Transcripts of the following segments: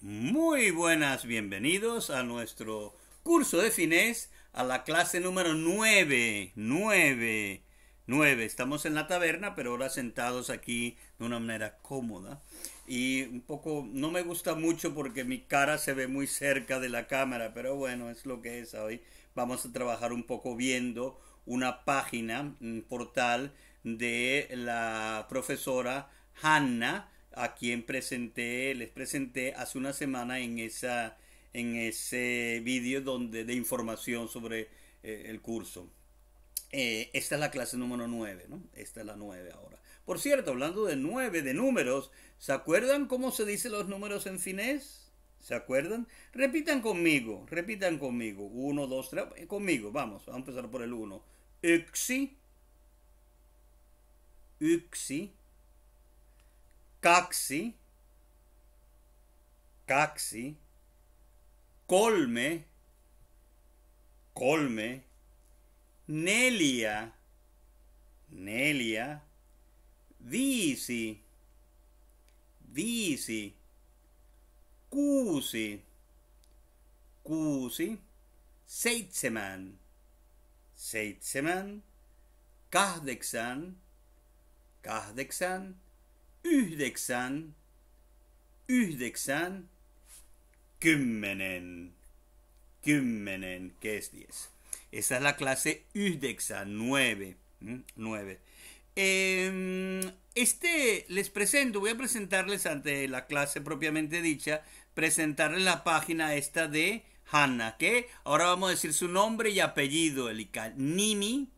Muy buenas, bienvenidos a nuestro curso de finés, a la clase número 9, nueve, Estamos en la taberna, pero ahora sentados aquí de una manera cómoda. Y un poco, no me gusta mucho porque mi cara se ve muy cerca de la cámara, pero bueno, es lo que es hoy. Vamos a trabajar un poco viendo una página, un portal de la profesora Hanna a quien presenté, les presenté hace una semana en, esa, en ese vídeo de información sobre eh, el curso. Eh, esta es la clase número 9, ¿no? Esta es la 9 ahora. Por cierto, hablando de 9, de números, ¿se acuerdan cómo se dicen los números en finés? ¿Se acuerdan? Repitan conmigo, repitan conmigo. 1, 2, 3, conmigo, vamos, vamos a empezar por el 1. Uxi. Uxi. kaksi, kaksi, kolme, kolme, neljä, neljä, viisi, viisi, kuusi, kuusi, seitsemän, seitsemän, kahdeksan, kahdeksan, yhdeksän, yhdeksän, kymmenen, que es 10. Esa es la clase yhdeksän, 9. Em, este, les presento, voy a presentarles ante la clase propiamente dicha, presentarles la página esta de Hanna, que ahora vamos a decir su nombre y apellido, el Nimi,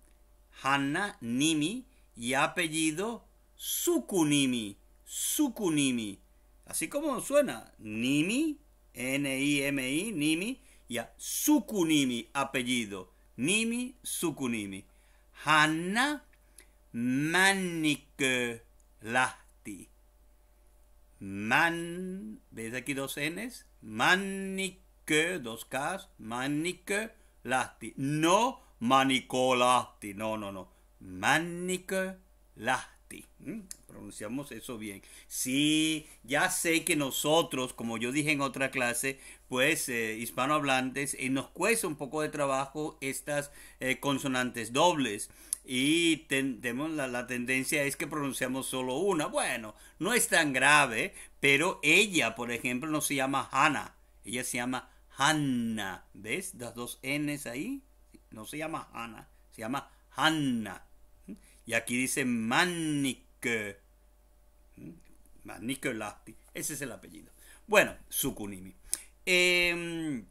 Hanna, Nimi, y apellido, Sukunimi, Sukunimi. Así como suena, Nimi, N-I-M-I, Nimi, y a Sukunimi, apellido. Nimi, Sukunimi. Hanna Mannike Lahti. Man, ¿veis aquí dos N's? Mannike, dos Ks, Mannike Lahti. No Manikolahti, no, no, no. Mannike Lahti. Pronunciamos eso bien. Sí, ya sé que nosotros, como yo dije en otra clase, pues eh, hispanohablantes, eh, nos cuesta un poco de trabajo estas eh, consonantes dobles. Y tenemos la, tendencia es que pronunciamos solo una. Bueno, no es tan grave, pero ella, por ejemplo, no se llama Hannah. Ella se llama Hanna. ¿Ves? Las dos N's ahí. No se llama Hannah, se llama Hanna. Y aquí dice Manike, ¿Mm? Manike Ese es el apellido. Bueno, Sukunimi. Em,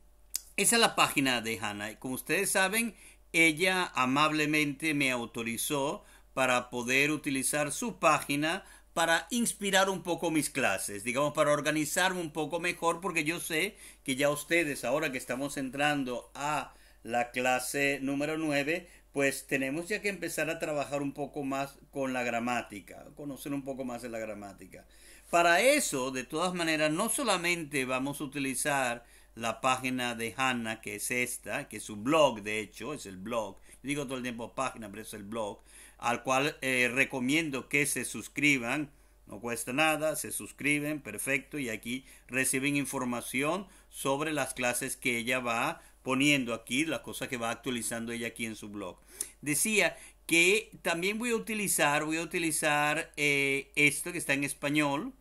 esa es la página de Hannah. Como ustedes saben, ella amablemente me autorizó para poder utilizar su página para inspirar un poco mis clases, digamos, para organizarme un poco mejor, porque yo sé que ya ustedes, ahora que estamos entrando a la clase número 9, pues tenemos ya que empezar a trabajar un poco más con la gramática, conocer un poco más de la gramática. Para eso, de todas maneras, no solamente vamos a utilizar la página de Hannah, que es esta, que es su blog, de hecho, es el blog. Digo todo el tiempo página, pero es el blog, al cual eh, recomiendo que se suscriban. No cuesta nada, se suscriben, perfecto, y aquí reciben información sobre las clases que ella va poniendo aquí, las cosas que va actualizando ella aquí en su blog. Decía que también voy a utilizar, voy a utilizar eh, esto que está en español,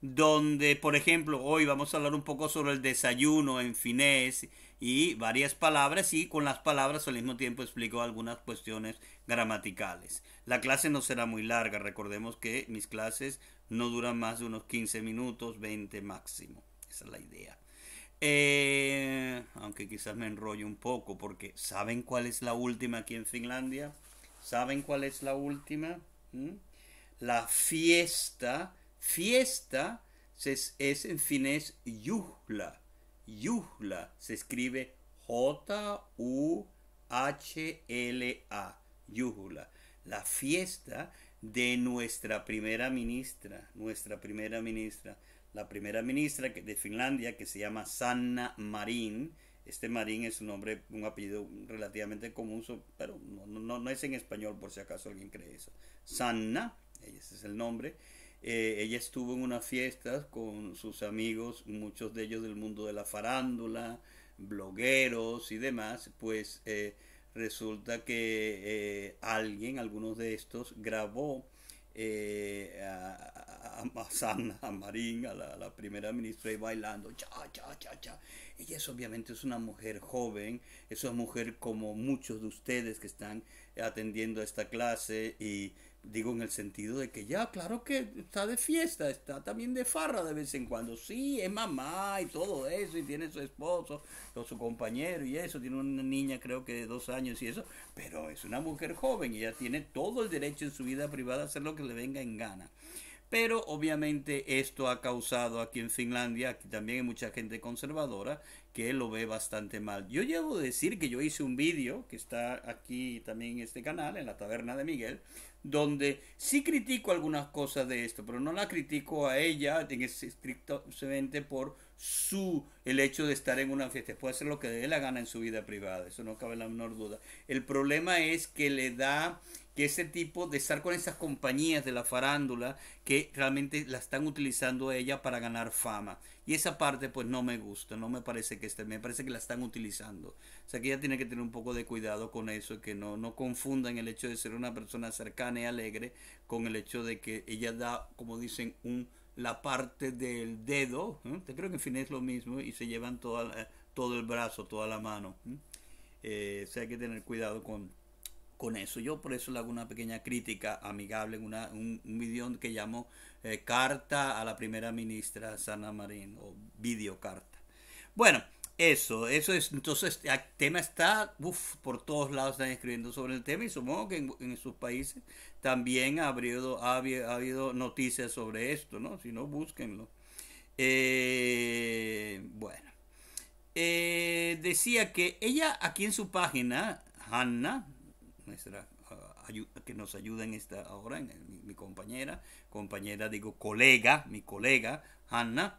donde, por ejemplo, hoy vamos a hablar un poco sobre el desayuno en finés y varias palabras y con las palabras al mismo tiempo explico algunas cuestiones gramaticales. La clase no será muy larga, recordemos que mis clases no duran más de unos 15 minutos, 20 máximo. Esa es la idea. Eh, aunque quizás me enrollo un poco, porque ¿saben cuál es la última aquí en Finlandia? ¿Saben cuál es la última? ¿Mm? La fiesta. Fiesta es, es en finés yuhla. Yuhla se escribe J-U-H-L-A. Yuhla. La fiesta de nuestra primera ministra. Nuestra primera ministra la primera ministra de Finlandia que se llama Sanna Marin. Este Marín es un nombre, un apellido relativamente común, pero no, es en español por si acaso alguien cree eso. Sanna, ese es el nombre. Eh, ella estuvo en unas fiestas con sus amigos, muchos de ellos del mundo de la farándula, blogueros y demás, pues eh, resulta que eh, alguien, algunos de estos, grabó a, a, a Marín, a la, primera ministra, y bailando, cha, cha, cha, cha. Ella es obviamente es una mujer joven, es una mujer como muchos de ustedes que están atendiendo a esta clase y digo en el sentido de que ya, claro que está de fiesta, está también de farra de vez en cuando, sí, es mamá y todo eso, y tiene su esposo o su compañero y eso, tiene una niña creo que de dos años y eso, pero es una mujer joven y ella tiene todo el derecho en su vida privada a hacer lo que le venga en gana. Pero obviamente esto ha causado aquí en Finlandia, aquí también hay mucha gente conservadora que lo ve bastante mal. Yo llevo a decir que yo hice un vídeo que está aquí también en este canal, en la taberna de Miguel, donde sí critico algunas cosas de esto, pero no la critico a ella estrictamente por su el hecho de estar en una fiesta. Puede ser lo que dé la gana en su vida privada, eso no cabe la menor duda. El problema es que le da que ese tipo de estar con esas compañías de la farándula que realmente la están utilizando ella para ganar fama. Y esa parte pues no me gusta, no me parece que me parece que la están utilizando. O sea que ella tiene que tener un poco de cuidado con eso, que no, no confundan el hecho de ser una persona cercana y alegre con el hecho de que ella da, como dicen, un la parte del dedo, ¿eh? creo que en fin es lo mismo y se llevan todo el brazo, toda la mano. ¿eh? Eh, o sea, hay que tener cuidado con, con eso. Yo por eso le hago una pequeña crítica amigable en una, un, video que llamo eh, Carta a la Primera Ministra Sana Marín o videocarta. Bueno, eso, eso es. Entonces, el tema está, uf, por todos lados están escribiendo sobre el tema y supongo que en, sus países también ha habido, ha, habido, noticias sobre esto, ¿no? Si no, búsquenlo. Eh, bueno. Eh, decía que ella aquí en su página, Hanna, nuestra ah, que nos ayuda en esta ahora, en mi, compañera, compañera digo colega, mi colega Hanna.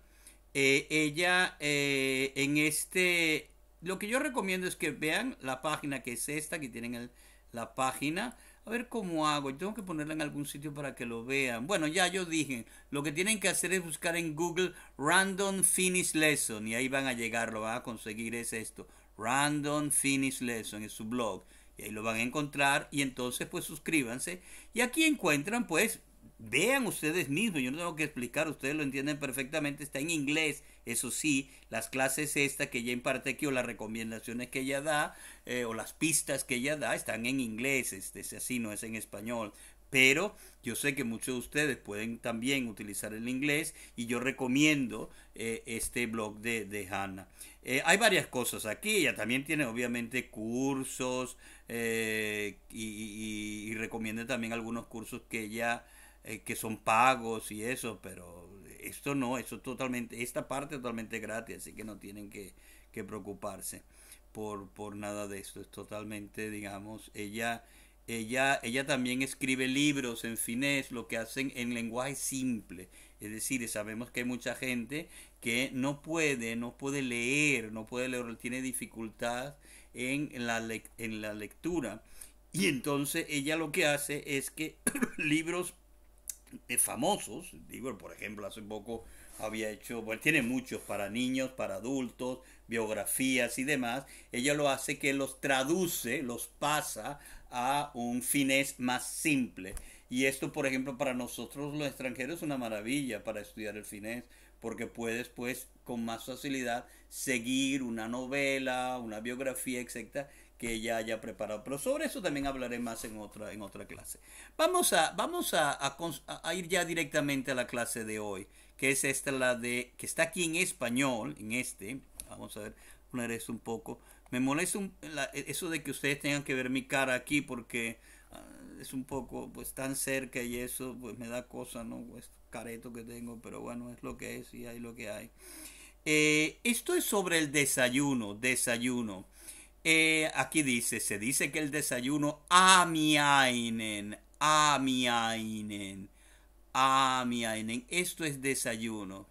Eh, ella eh, en este, lo que yo recomiendo es que vean la página que es esta, que tienen el, la página. A ver cómo hago. tengo que ponerla en algún sitio para que lo vean. Bueno, ya yo dije. Lo que tienen que hacer es buscar en Google Random Finish Lesson. Y ahí van a llegar, lo van a conseguir. Es esto. Random Finish Lesson. Es su blog y ahí lo van a encontrar y entonces pues suscríbanse y aquí encuentran pues vean ustedes mismos, yo no tengo que explicar, ustedes lo entienden perfectamente, está en inglés, eso sí, las clases esta que ella imparte aquí o las recomendaciones que ella da eh, o las pistas que ella da están en inglés, este, así no es en español, pero yo sé que muchos de ustedes pueden también utilizar el inglés y yo recomiendo eh, este blog de, de Hannah. Eh, hay varias cosas aquí, ella también tiene obviamente cursos eh, y, y, recomienda también algunos cursos que ella, que son pagos y eso, pero esto no, eso totalmente, esta parte totalmente gratis, así que no tienen que, que preocuparse por, por nada de esto, es totalmente, digamos, ella ella, ella también escribe libros en finés, lo que hacen en lenguaje simple. Es decir, sabemos que hay mucha gente que no puede, no puede leer, no puede leer, tiene dificultad en la, en la lectura. Y entonces ella lo que hace es que libros eh, famosos, libros, por ejemplo, hace poco había hecho, bueno, tiene muchos para niños, para adultos, biografías y demás. Ella lo hace que los traduce, los pasa a un finés más simple. Y esto, por ejemplo, para nosotros los extranjeros es una maravilla para estudiar el finés, porque puedes, pues, con más facilidad seguir una novela, una biografía, exacta que ella haya preparado. Pero sobre eso también hablaré más en otra, en otra clase. Vamos, a, vamos a, ir ya directamente a la clase de hoy, que es esta, la de, que está aquí en español, en este. Vamos a ver, poner esto un poco me molesta e, eso de que ustedes tengan que ver mi cara aquí porque ah, es un poco pues tan cerca y eso pues me da cosa, ¿no? Pues careto que tengo, pero bueno, es lo que es y hay lo que hay. Eh, esto es sobre el desayuno, desayuno. Eh, aquí dice, se dice que el desayuno amiainen, ah, amiainen. Ah, Ah, mi Ainen, esto es desayuno.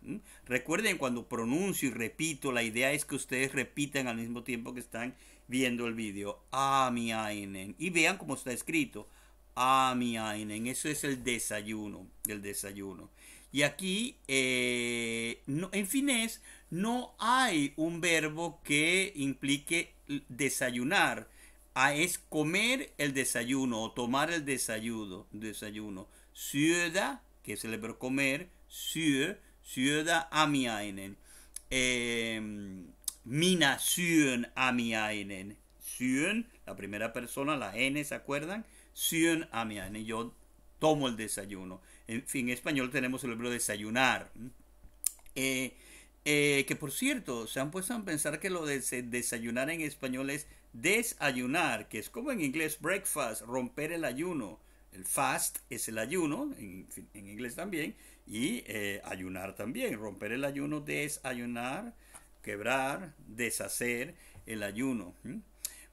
Recuerden cuando pronuncio y repito, la idea es que ustedes repitan al mismo tiempo que están viendo el video. Ah, mi Ainen. Y vean cómo está escrito. Ah, mi Ainen. Eso es el desayuno. El desayuno. Y aquí, eh, en finés, no hay un verbo que implique desayunar. Ah, es comer el desayuno o tomar el desayuno. desayuno. Ciudad que es el verbo comer, sur, a a mi Eh, mina a mi ainen. la primera persona, la N, ¿se acuerdan? a mi ainen. Yo tomo el desayuno. En fin, en español tenemos el verbo desayunar. Eh, eh, que por cierto, se han puesto a pensar que lo de desayunar en español es desayunar, que es como en inglés breakfast, romper el ayuno. El fast es el ayuno, en, inglés también, y eh, ayunar también. Romper el ayuno, desayunar, quebrar, deshacer el ayuno.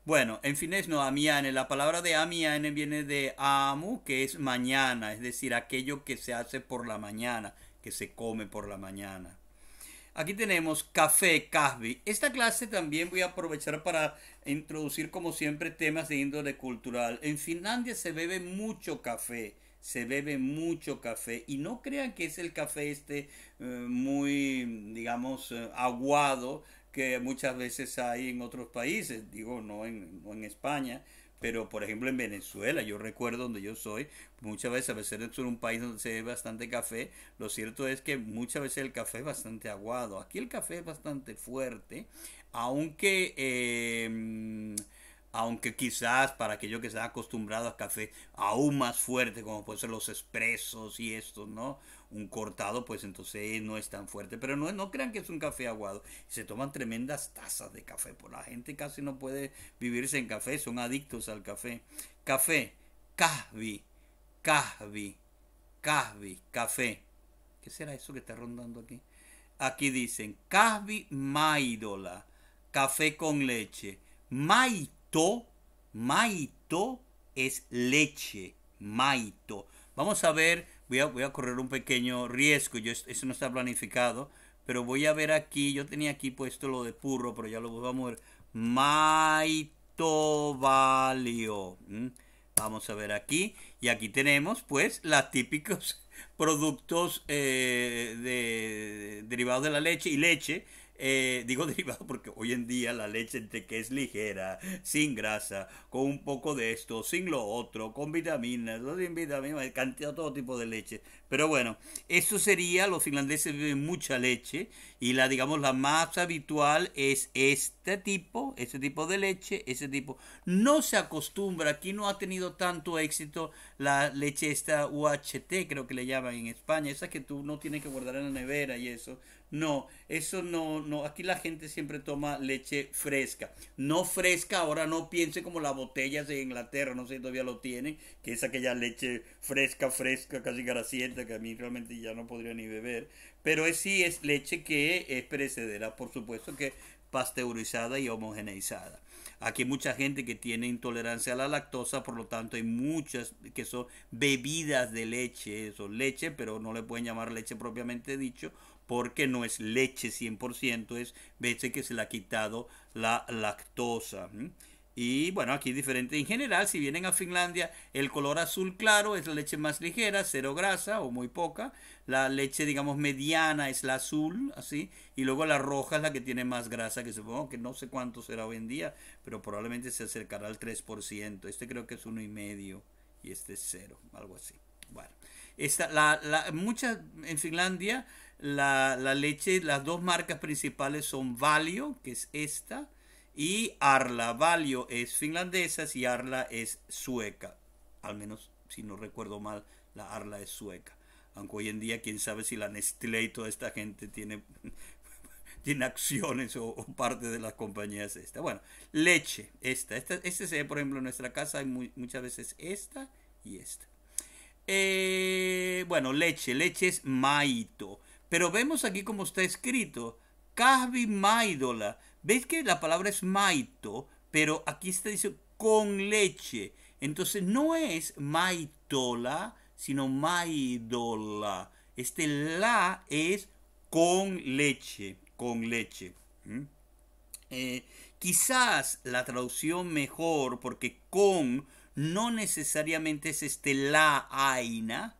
Bueno, en fines no, amiane. La palabra de amiane viene de amu, que es mañana, es decir, aquello que se hace por la mañana, que se come por la mañana. Aquí tenemos Café Casby. Esta clase también voy a aprovechar para introducir, como siempre, temas de índole cultural. En Finlandia se bebe mucho café se bebe mucho café y no crean que es el café este eh, muy, digamos, eh, aguado que muchas veces hay en otros países, digo, no en, no en España, pero, por ejemplo, en Venezuela, yo recuerdo donde yo soy, muchas veces, a veces en un país donde se ve bastante café, lo cierto es que muchas veces el café es bastante aguado. Aquí el café es bastante fuerte, aunque... Em, aunque quizás para aquellos que están acostumbrados a café aún más fuerte, como pueden ser los expresos y esto, ¿no? un cortado, pues entonces no es tan fuerte. Pero no, no crean que es un café aguado. Se toman tremendas tazas de café. Por pues la gente casi no puede vivirse en café. Son adictos al café. Café. Casbi. Casbi. Casbi. Café. ¿Qué será eso que está rondando aquí? Aquí dicen Cajvi Maidola. Café con leche. Maito. Maito es leche. Maito. Vamos a ver voy a, correr un pequeño riesgo, yo, eso no está planificado, pero voy a ver aquí, yo tenía aquí puesto lo de purro, pero ya lo voy a mover, maitovalio, vamos a ver aquí, y aquí tenemos pues los típicos productos eh, de, derivados de la leche y leche, eh, digo derivado porque hoy en día la leche entre que es ligera, sin grasa, con un poco de esto, sin lo otro, con vitaminas, sin vitaminas, cantidad, todo tipo de leche. Pero bueno, eso sería, los finlandeses beben mucha leche y la, digamos, la más habitual es este tipo, este tipo de leche, ese tipo. No se acostumbra, aquí no ha tenido tanto éxito la leche esta UHT, creo que le llaman en España, esa que tú no tienes que guardar en la nevera y eso no, eso no, no. Aquí la gente siempre toma leche fresca. No fresca, ahora no piense como las botellas de Inglaterra, no sé si todavía lo tienen, que es aquella leche fresca, fresca, casi grasienta, que a mí realmente ya no podría ni beber. Pero es, sí es leche que es perecedera, por supuesto que pasteurizada y homogeneizada. Aquí hay mucha gente que tiene intolerancia a la lactosa, por lo tanto hay muchas que son bebidas de leche, son leche, pero no le pueden llamar leche propiamente dicho, porque no es leche 100%, es veces que se le ha quitado la lactosa. Y bueno, aquí diferente. En general, si vienen a Finlandia, el color azul claro es la leche más ligera, cero grasa o muy poca. La leche, digamos, mediana es la azul, así. Y luego la roja es la que tiene más grasa, que supongo que no sé cuánto será hoy en día, pero probablemente se acercará al 3%. Este creo que es uno y medio y este es cero, algo así. Bueno, esta, la, en Finlandia la, leche, las dos marcas principales son Valio, que es esta, y Arla. Valio es finlandesa y Arla es sueca. Al menos, si no recuerdo mal, la Arla es sueca. Aunque hoy en día, quién sabe si la Nestlé y toda esta gente tiene, acciones o, parte de las compañías esta. Bueno, leche, esta. esta este se ve, por ejemplo, en nuestra casa hay muchas veces esta y esta. Eh, bueno, leche. Leche es maito. Pero vemos aquí como está escrito, Casbi Maidola. ¿Veis que la palabra es maito? Pero aquí está dice con leche. Entonces no es maitola, sino maidola. Este la es con leche, con leche. Eh, quizás la traducción mejor, porque con no necesariamente es este la aina,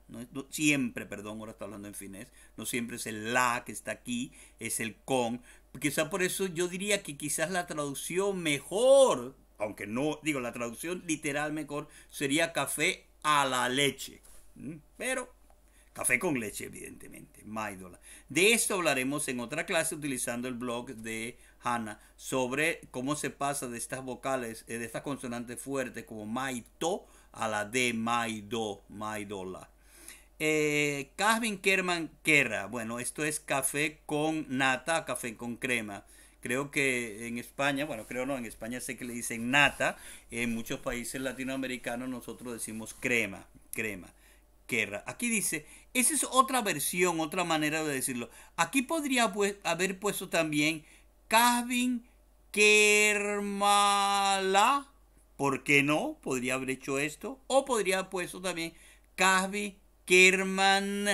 siempre, perdón, ahora está hablando en finés, no siempre es el la que está aquí, es el con. Quizá por eso yo diría que quizás la traducción mejor, aunque no, digo, la traducción literal mejor sería café a la leche. Pero café con leche, evidentemente, maidola. De esto hablaremos en otra clase utilizando el blog de Hanna sobre cómo se pasa de estas vocales, eh, de estas consonantes fuertes como maito a la de maido, do, la. Eh, Calvin Kerman Kerra, bueno, esto es café con nata, café con crema. Creo que en España, bueno, creo no, en España sé que le dicen nata, en muchos países latinoamericanos nosotros decimos crema, crema. querra. Aquí dice, esa es otra versión, otra manera de decirlo. Aquí podría haber puesto también Kavin Kermala. ¿Por qué no? Podría haber hecho esto. O podría haber puesto también Calvin Kerman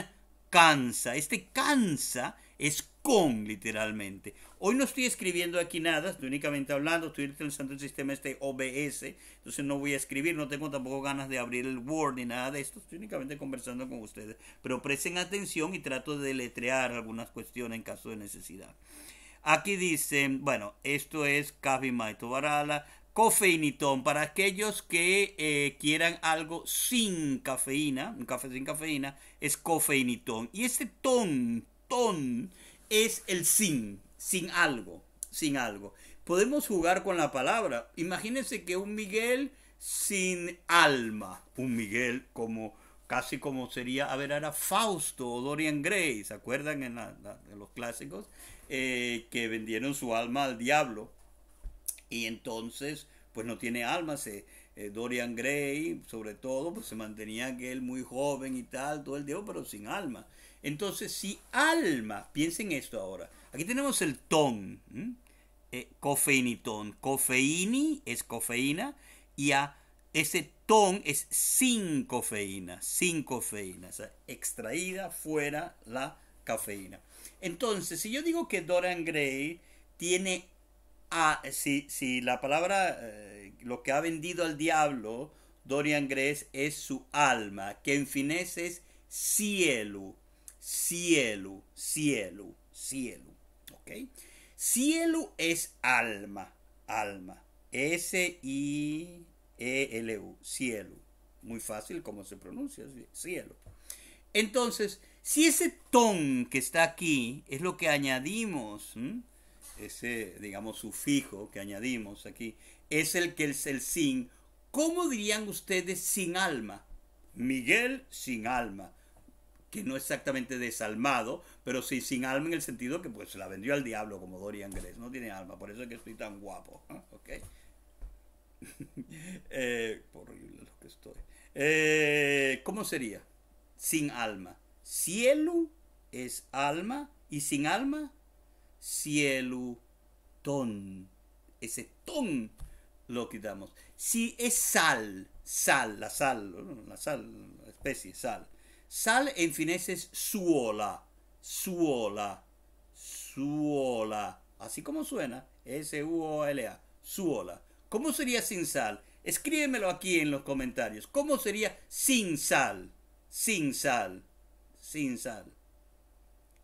Kansa. Este Kansa es con, literalmente. Hoy no estoy escribiendo aquí nada, estoy únicamente hablando, estoy utilizando el sistema este OBS, entonces no voy a escribir, no tengo tampoco ganas de abrir el Word ni nada de esto, estoy únicamente conversando con ustedes. Pero presten atención y trato de deletrear algunas cuestiones en caso de necesidad. Aquí dicen, bueno, esto es Maito Barala, cofeinitón, para aquellos que eh, quieran algo sin cafeína, un café sin cafeína, es cofeinitón. Y este ton, ton, es el sin, sin algo, sin algo. Podemos jugar con la palabra. Imagínense que un Miguel sin alma, un Miguel como casi como sería, a ver, era Fausto o Dorian Gray, ¿se acuerdan los clásicos? Eh, que vendieron su alma al diablo. Y entonces, pues no tiene alma. Se, eh, Dorian Gray, sobre todo, pues se mantenía que él muy joven y tal, todo el tiempo, pero sin alma. Entonces, si alma, piensen esto ahora. Aquí tenemos el ton, eh, cofeinitón. Cofeini es cofeína y a ese ton es sin cofeína, sin cofeína, o sea, extraída fuera la cafeína. Entonces, si yo digo que Dorian Gray tiene a, si, la palabra, eh, lo que ha vendido al diablo, Dorian Gray es su alma, que en finés es cielo, cielo, cielo, cielo, ¿ok? Cielo es alma, alma, S-I-E-L-U, cielo, muy fácil como se pronuncia, cielo. Entonces, si ese ton que está aquí es lo que añadimos, ese, digamos, sufijo que añadimos aquí, es el que es el sin, ¿cómo dirían ustedes sin alma? Miguel sin alma, que no exactamente desalmado, pero sí sin alma en el sentido que pues la vendió al diablo como Dorian Gray, no tiene alma, por eso es que estoy tan guapo, ¿eh? eh, eh, ¿Cómo sería? Sin alma. Cielo es alma y sin alma, cielo ton. Ese ton lo quitamos. Si es sal, sal, la sal, la sal, la especie, sal. Sal en finés es suola, suola, suola. Así como suena, S-U-O-L-A, suola. ¿Cómo sería sin sal? Escríbemelo aquí en los comentarios. ¿Cómo sería sin sal? Sin sal sin sal.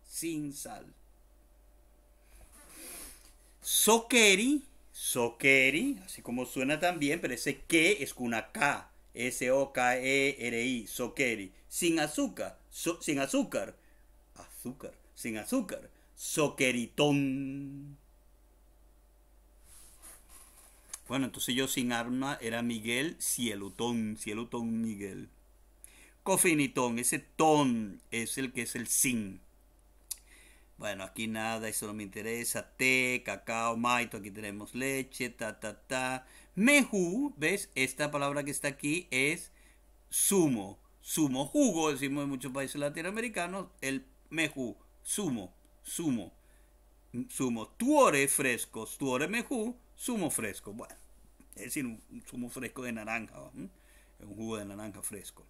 Sin sal. Soqueri, Soqueri, así como suena también, pero ese que es una K, e S-O-K-E-R-I, Soqueri, sin azúcar, sin azúcar, azúcar, sin azúcar, Soqueritón. Bueno, entonces yo sin arma era Miguel Cielutón, Cielutón Miguel cofinitón, ese ton es el que es el sin Bueno, aquí nada, eso no me interesa. Té, cacao, maito, aquí tenemos leche, ta, ta, ta. Meju, ¿ves? Esta palabra que está aquí es sumo. Sumo, jugo, decimos en muchos países latinoamericanos, el meju, sumo, sumo, sumo. Tuore fresco, tuore meju, sumo fresco. Bueno, es decir, un sumo fresco de naranja, un jugo de naranja fresco.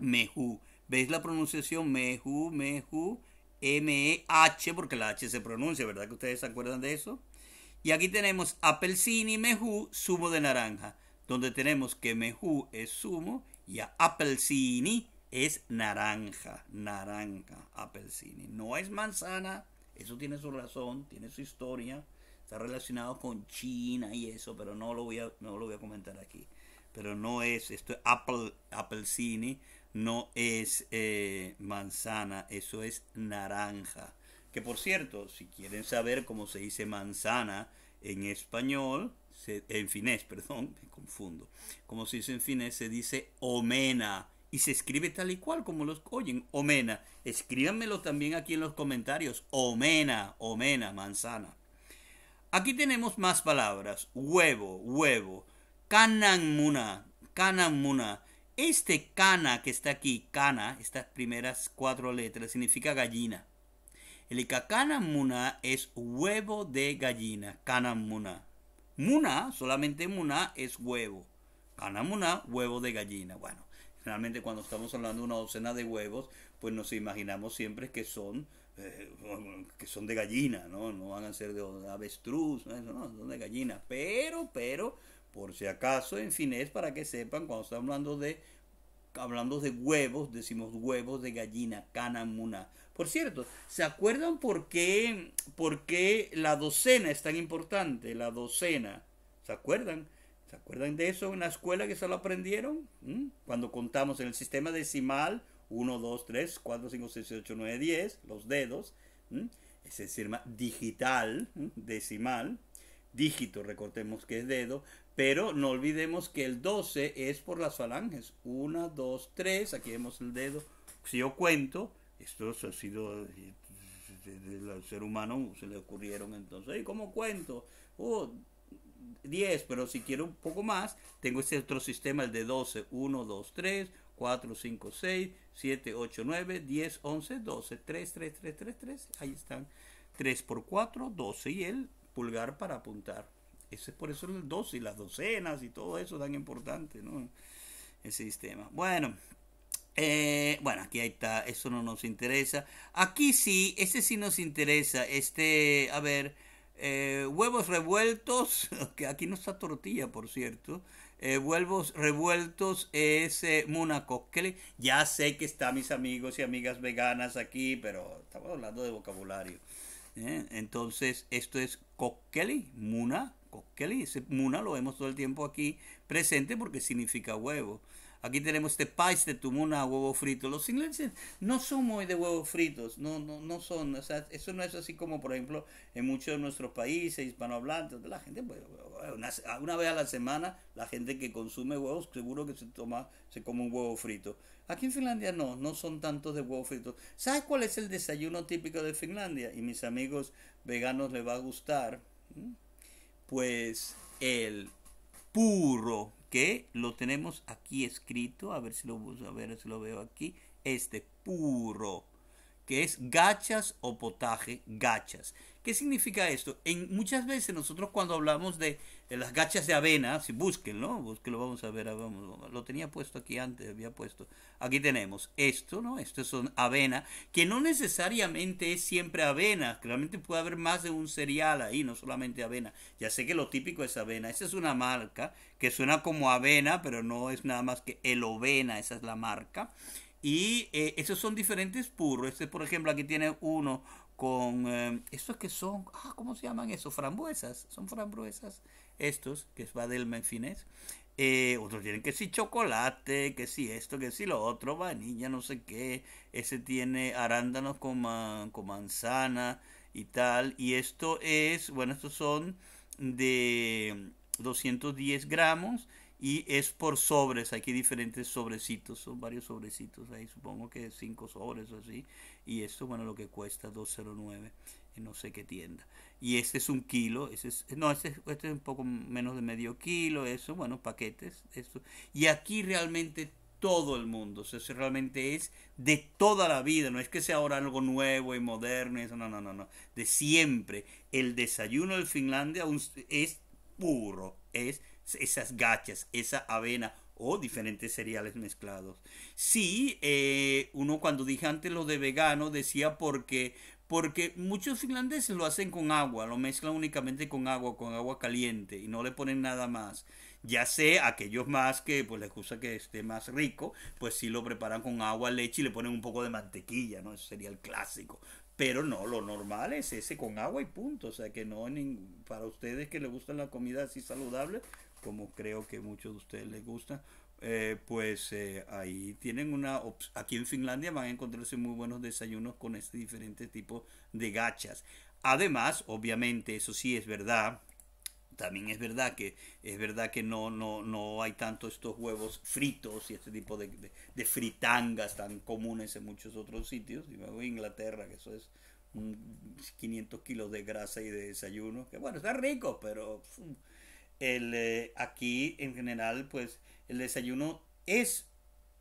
Mehu. ¿Veis la pronunciación? Mehu, Mehu, m e h porque la H se pronuncia, ¿verdad que ustedes se acuerdan de eso? Y aquí tenemos Apelsini Mehu, zumo de naranja, donde tenemos que Mehu es zumo y Apelsini es naranja, naranja, Apelsini No es manzana, eso tiene su razón, tiene su historia, está relacionado con China y eso, pero no lo voy a, no lo voy a comentar aquí. Pero no es, esto es Apple, Apelsini no es eh, manzana, eso es naranja. Que por cierto, si quieren saber cómo se dice manzana en español, en finés, perdón, me confundo. Como se dice en finés, se dice omena. Y se escribe tal y cual como los oyen, omena. Escríbanmelo también aquí en los comentarios. Omena, omena, manzana. Aquí tenemos más palabras. Huevo, huevo. Cananmuna, cananmuna este cana que está aquí, cana, estas primeras cuatro letras, significa gallina. El cana muna es huevo de gallina, cana muna. Muna, solamente muna, es huevo. Cana muna, huevo de gallina. Bueno, generalmente cuando estamos hablando de una docena de huevos, pues nos imaginamos siempre que son eh, que son de gallina, ¿no? No van a ser de avestruz, no son de gallina. Pero, pero, por si acaso, en fin, es para que sepan, cuando estamos hablando de, hablando de huevos, decimos huevos de gallina, canamuna. Por cierto, ¿se acuerdan por qué, la docena es tan importante? La docena, ¿se acuerdan? ¿Se acuerdan de eso en la escuela que se lo aprendieron? ¿Mm? Cuando contamos en el sistema decimal, 1, 2, 3, 4, 5, 6, 8, 9, 10, los dedos, ¿Mm? es el sistema digital, ¿Mm? decimal, dígito, recortemos que es dedo, pero no olvidemos que el 12 es por las falanges. 1, 2, 3, aquí vemos el dedo. Si yo cuento, esto ha sido del ser humano se le ocurrieron entonces, ¿cómo cuento? Oh, 10, pero si quiero un poco más, tengo este otro sistema, el de 12, 1, 2, 3, 4, 5, 6, 7, 8, 9, 10, 11, 12, 3, 3, 3, 3, 3, ahí están, 3 por 4, 12, y el pulgar para apuntar. Ese es por eso el 12 y las docenas y todo eso tan importante, ¿no? Ese sistema. Bueno, eh, bueno, aquí ahí está, eso no nos interesa. Aquí sí, ese sí nos interesa. Este, a ver, eh, huevos revueltos, que aquí no está tortilla, por cierto. Eh, huevos revueltos es Muna Ya sé que está mis amigos y amigas veganas aquí, pero estamos hablando de vocabulario. ¿eh? Entonces, esto es Kokkeli, Muna. Kokkeli, Muna lo vemos todo el tiempo aquí presente porque significa huevo. Aquí tenemos este país de tumuna huevo frito. Los ingleses no son muy de huevos fritos, no, no, no son, o sea, eso no es así como, por ejemplo, en muchos de nuestros países hispanohablantes, la gente, pues, una, vez a la semana, la gente que consume huevos seguro que se toma, se come un huevo frito. Aquí en Finlandia no, no son tantos de huevos fritos. ¿Sabes cuál es el desayuno típico de Finlandia? Y mis amigos veganos les va a gustar. Pues el puro que lo tenemos aquí escrito, a ver si lo, a ver si lo veo aquí, este puro que es gachas o potaje, gachas. ¿Qué significa esto? En, muchas veces nosotros cuando hablamos de, las gachas de avena, si búsquenlo, búsquenlo, vamos a ver, lo tenía puesto aquí antes, había puesto. Aquí tenemos esto, ¿no? Esto son avena, que no necesariamente es siempre avena, realmente puede haber más de un cereal ahí, no solamente avena. Ya sé que lo típico es avena, esa es una marca que suena como avena, pero no es nada más que el ovena, esa es la marca. Y eh, esos son diferentes purros Este, por ejemplo, aquí tiene uno con eh, estos que son, ah, ¿cómo se llaman esos? Frambuesas, son frambuesas estos, que es del Menfinés. Eh, otros tienen que si sí, chocolate, que si esto, que si lo otro, vanilla no sé qué. Ese tiene arándanos con, con manzana y tal. Y esto es, bueno, estos son de 210 gramos y es por sobres. Aquí hay diferentes sobrecitos, son varios sobrecitos ahí, supongo que cinco sobres o así. Y esto, bueno, lo que cuesta 209 en no sé qué tienda. Y este es un kilo, este es, no, este, es un poco menos de medio kilo, eso, bueno, paquetes, esto. Y aquí realmente todo el mundo. O sea, realmente es de toda la vida. No es que sea ahora algo nuevo y moderno. eso, no, no, no, no. De siempre. El desayuno del Finlandia es puro. Es esas gachas, esa avena o diferentes cereales mezclados. Sí, eh, uno cuando dije antes lo de vegano decía porque porque muchos finlandeses lo hacen con agua, lo mezclan únicamente con agua, con agua caliente y no le ponen nada más. Ya sé, aquellos más que pues les gusta que esté más rico, pues sí lo preparan con agua, leche y le ponen un poco de mantequilla, ¿no? Eso sería el clásico. Pero no, lo normal es ese con agua y punto. O sea que no, para ustedes que les gusta la comida así saludable, como creo que muchos de ustedes les gusta, eh, pues eh, ahí tienen una aquí en Finlandia van a encontrarse muy buenos desayunos con este diferente tipo de gachas. Además, obviamente, eso sí es verdad. También es verdad que es verdad que no, no, no hay tanto estos huevos fritos y este tipo de, fritangas tan comunes en muchos otros sitios. Y luego Inglaterra, que eso es 500 kilos de grasa y de desayuno. Que bueno, está rico, pero el, eh, aquí en general, pues el desayuno es,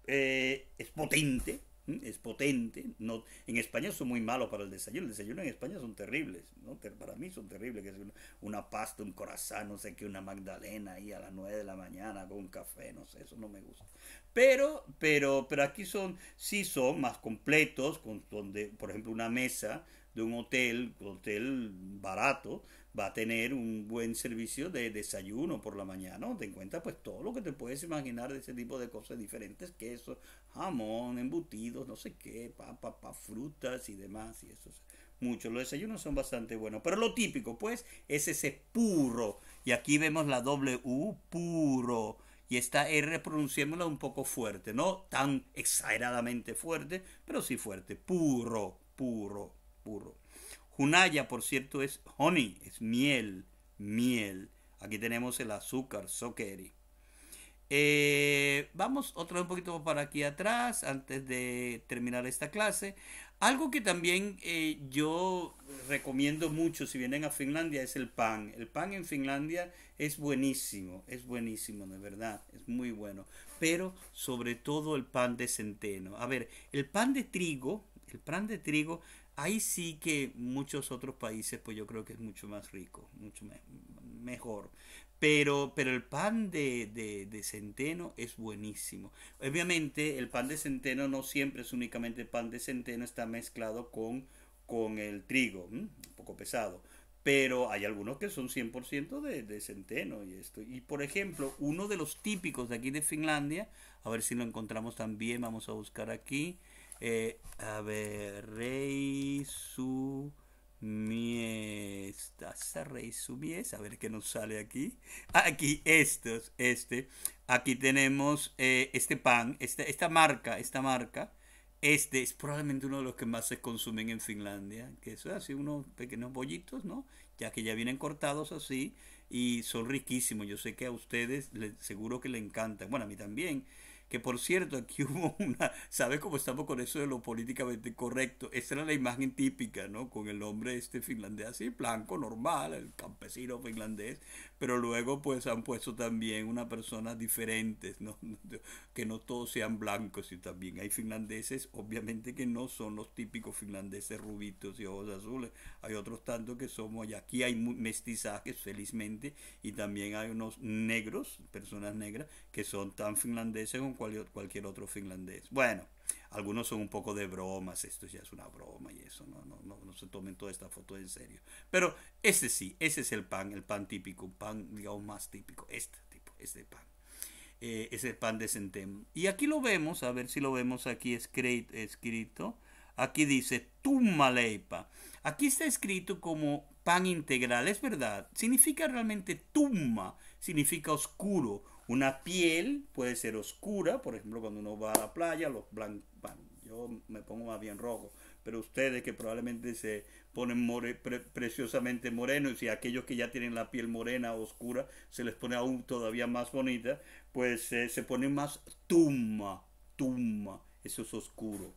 eh, es potente, es potente. No, en España son muy malos para el desayuno, el desayuno en España son terribles, ¿no? para mí son terribles, que es una, pasta, un corazón, no sé qué, una magdalena ahí a las 9 de la mañana con un café, no sé, eso no me gusta. Pero, pero, pero aquí son, sí son más completos, con, donde, por ejemplo, una mesa de un hotel, hotel barato, va a tener un buen servicio de desayuno por la mañana, Te Ten cuenta pues todo lo que te puedes imaginar de ese tipo de cosas diferentes, quesos, jamón, embutidos, no sé qué, papas, frutas y demás y eso. Muchos los desayunos son bastante buenos, pero lo típico pues es ese puro y aquí vemos la doble U, puro. Y esta R pronunciémosla un poco fuerte, no tan exageradamente fuerte, pero sí fuerte, puro, puro, puro. Junaya, por cierto, es honey, es miel, miel. Aquí tenemos el azúcar, sokeri. Eh, vamos otra vez un poquito para aquí atrás, antes de terminar esta clase. Algo que también eh, yo recomiendo mucho si vienen a Finlandia es el pan. El pan en Finlandia es buenísimo, es buenísimo, de verdad, es muy bueno. Pero sobre todo el pan de centeno. A ver, el pan de trigo, el pan de trigo Ahí sí que muchos otros países, pues yo creo que es mucho más rico, mucho mejor. Pero, pero el pan de, de, centeno es buenísimo. Obviamente el pan de centeno no siempre es únicamente pan de centeno, está mezclado con, con el trigo, un poco pesado. Pero hay algunos que son 100% de, de centeno y esto. Y por ejemplo, uno de los típicos de aquí de Finlandia, a ver si lo encontramos también, vamos a buscar aquí. Eh, a ver, rey su rey su mies, a ver qué nos sale aquí. Ah, aquí, estos, este. Aquí tenemos eh, este pan, esta, esta marca, esta marca. Este es probablemente uno de los que más se consumen en Finlandia, que eso es así, unos pequeños bollitos, ¿no? Ya que ya vienen cortados así y son riquísimos. Yo sé que a ustedes les, seguro que les encantan. Bueno, a mí también que por cierto, aquí hubo una, ¿sabes cómo estamos con eso de lo políticamente correcto? Esa era la imagen típica, ¿no? Con el hombre este finlandés así, blanco, normal, el campesino finlandés, pero luego pues han puesto también unas personas diferentes, ¿no? que no todos sean blancos y también hay finlandeses, obviamente que no son los típicos finlandeses rubitos y ojos azules, hay otros tantos que somos, y aquí hay mestizajes felizmente, y también hay unos negros, personas negras, que son tan finlandeses como cualquier otro finlandés. Bueno. Algunos son un poco de bromas, esto ya es una broma y eso, no, no, no, se tomen toda esta foto en serio. Pero ese sí, ese es el pan, el pan típico, pan digamos más típico, este tipo, este pan. Eh, ese pan de centeno. Y aquí lo vemos, a ver si lo vemos aquí escrito. Aquí dice tumaleipa. Aquí está escrito como pan integral, es verdad. Significa realmente tumma, significa oscuro una piel puede ser oscura, por ejemplo, cuando uno va a la playa, los blancos, yo me pongo más bien rojo, pero ustedes que probablemente se ponen preciosamente morenos y aquellos que ya tienen la piel morena oscura se les pone aún todavía más bonita, pues eh, se pone más tumba, tumba, eso es oscuro.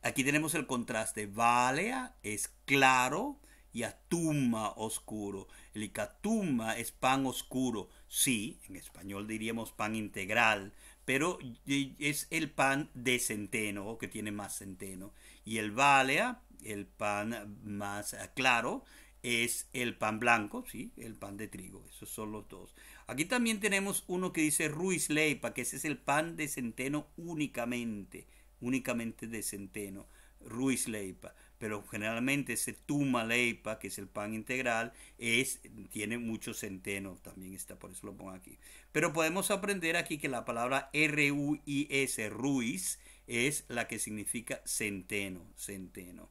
Aquí tenemos el contraste, valea es claro, y atuma oscuro. El icatuma es pan oscuro. Sí, en español diríamos pan integral, pero es el pan de centeno, que tiene más centeno. Y el balea, el pan más claro, es el pan blanco, sí, el pan de trigo. Esos son los dos. Aquí también tenemos uno que dice Ruiz Leipa, que ese es el pan de centeno únicamente, únicamente de centeno, Ruiz Leipa pero generalmente ese tumaleipa, que es el pan integral, es, tiene mucho centeno, también está, por eso lo pongo aquí. Pero podemos aprender aquí que la palabra R-U-I-S, Ruiz, es la que significa centeno, centeno.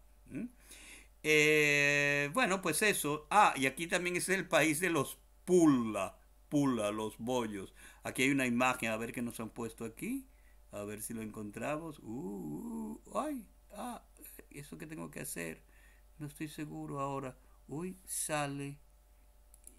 Eh, bueno, pues eso. Ah, y aquí también es el país de los pula, pula, los bollos. Aquí hay una imagen, a ver qué nos han puesto aquí. A ver si lo encontramos. uh, uh ay, ah, eso que tengo que hacer, no estoy seguro ahora. Uy, sale.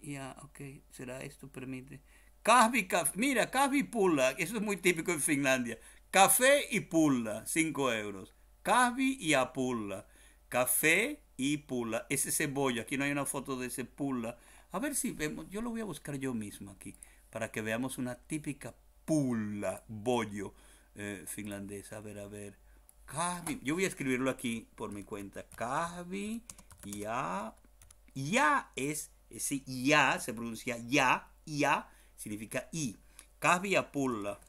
Ya, ok, será esto, permite. Kahvi, mira, y pula eso es muy típico en Finlandia. Café y pulla, 5 euros. Kahvi y apulla. Café y pulla. Ese cebolla, aquí no hay una foto de ese pulla. A ver si vemos, yo lo voy a buscar yo mismo aquí, para que veamos una típica pula bollo eh, finlandesa. A ver, a ver. Yo voy a escribirlo aquí por mi cuenta. y ya. Ya es, ese ya se pronuncia ya, ya significa i. Kavi a pulla.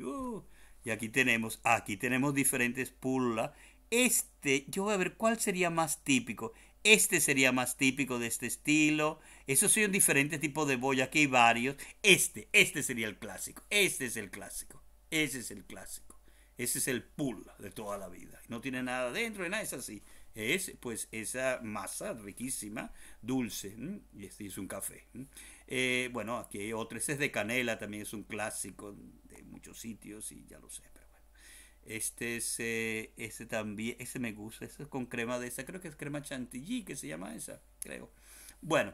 Uh, y aquí tenemos, aquí tenemos diferentes pulla. Este, yo voy a ver cuál sería más típico. Este sería más típico de este estilo. Esos son diferentes tipos de boya, aquí hay varios. Este, este sería el clásico. Este es el clásico. Ese es el clásico. Ese es el pool de toda la vida. No tiene nada dentro, nada, es así. Es pues esa masa riquísima, dulce, y este es un café. Eh, bueno, aquí hay otro, ese es de canela, también es un clásico de muchos sitios y ya lo sé, pero bueno. Este es, también, ese me gusta, ese es con crema de esa, creo que es crema chantilly que se llama esa, creo. Bueno,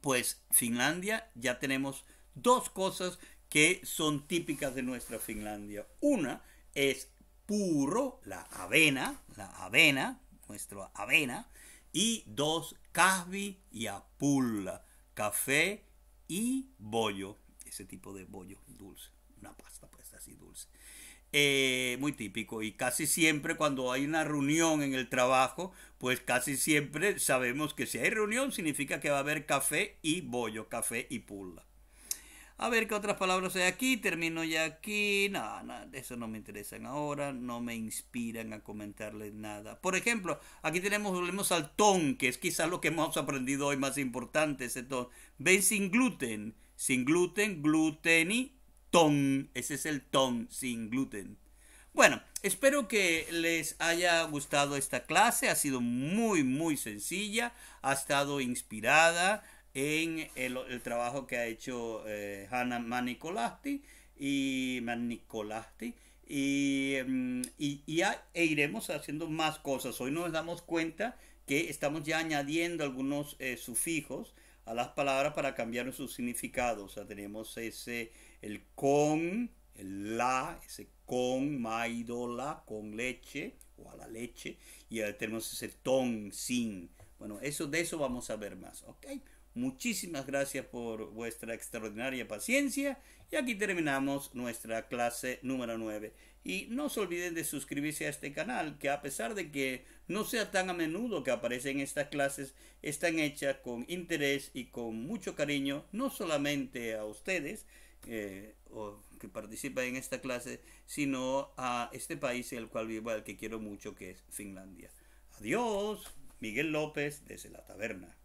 pues Finlandia ya tenemos dos cosas que son típicas de nuestra Finlandia. Una es puro, la avena, la avena, nuestra avena, y dos, cavi y apulla, café y bollo, ese tipo de bollo dulce, una pasta pues así dulce. Eh, muy típico y casi siempre cuando hay una reunión en el trabajo, pues casi siempre sabemos que si hay reunión significa que va a haber café y bollo, café y pulla. A ver qué otras palabras hay aquí. Termino ya aquí. no, no, eso no me interesan ahora. No me inspiran a comentarles nada. Por ejemplo, aquí tenemos, volvemos al ton, que es quizás lo que hemos aprendido hoy más importante. Ese ton. Ven sin gluten. Sin gluten, gluten y ton. Ese es el ton, sin gluten. Bueno, espero que les haya gustado esta clase. Ha sido muy, muy sencilla. Ha estado inspirada en el, trabajo que ha hecho eh, Hannah Manicolasti y Manicolasti. Y, mm, y, e iremos haciendo más cosas. Hoy nos damos cuenta que estamos ya añadiendo algunos eh, sufijos a las palabras para cambiar sus significados. O sea, tenemos ese, el con, el la, ese con, maidola, con leche o a la leche. Y tenemos ese ton, sin. Bueno, eso de eso vamos a ver más, ¿ok? Muchísimas gracias por vuestra extraordinaria paciencia y aquí terminamos nuestra clase número 9. Y no se olviden de suscribirse a este canal que a pesar de que no sea tan a menudo que aparecen estas clases, están hechas con interés y con mucho cariño, no solamente a ustedes, eh, que participan en esta clase, sino a este país en el cual vivo, al que quiero mucho, que es Finlandia. Adiós, Miguel López desde la taberna.